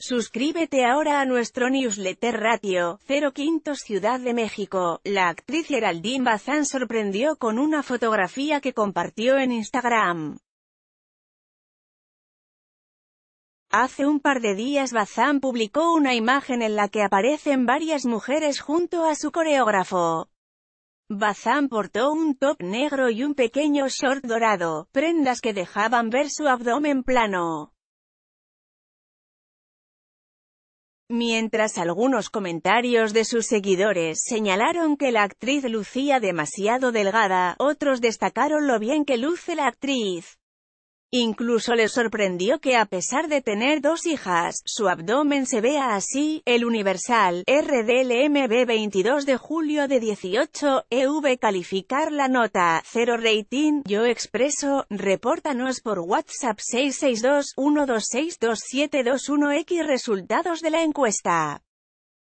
Suscríbete ahora a nuestro newsletter Ratio, 05 Ciudad de México. La actriz Geraldine Bazán sorprendió con una fotografía que compartió en Instagram. Hace un par de días Bazán publicó una imagen en la que aparecen varias mujeres junto a su coreógrafo. Bazán portó un top negro y un pequeño short dorado, prendas que dejaban ver su abdomen plano. Mientras algunos comentarios de sus seguidores señalaron que la actriz lucía demasiado delgada, otros destacaron lo bien que luce la actriz. Incluso le sorprendió que a pesar de tener dos hijas, su abdomen se vea así. El Universal, RDLMB 22 de julio de 18, EV calificar la nota, 0 rating, yo expreso, repórtanos por WhatsApp 662 126 x resultados de la encuesta.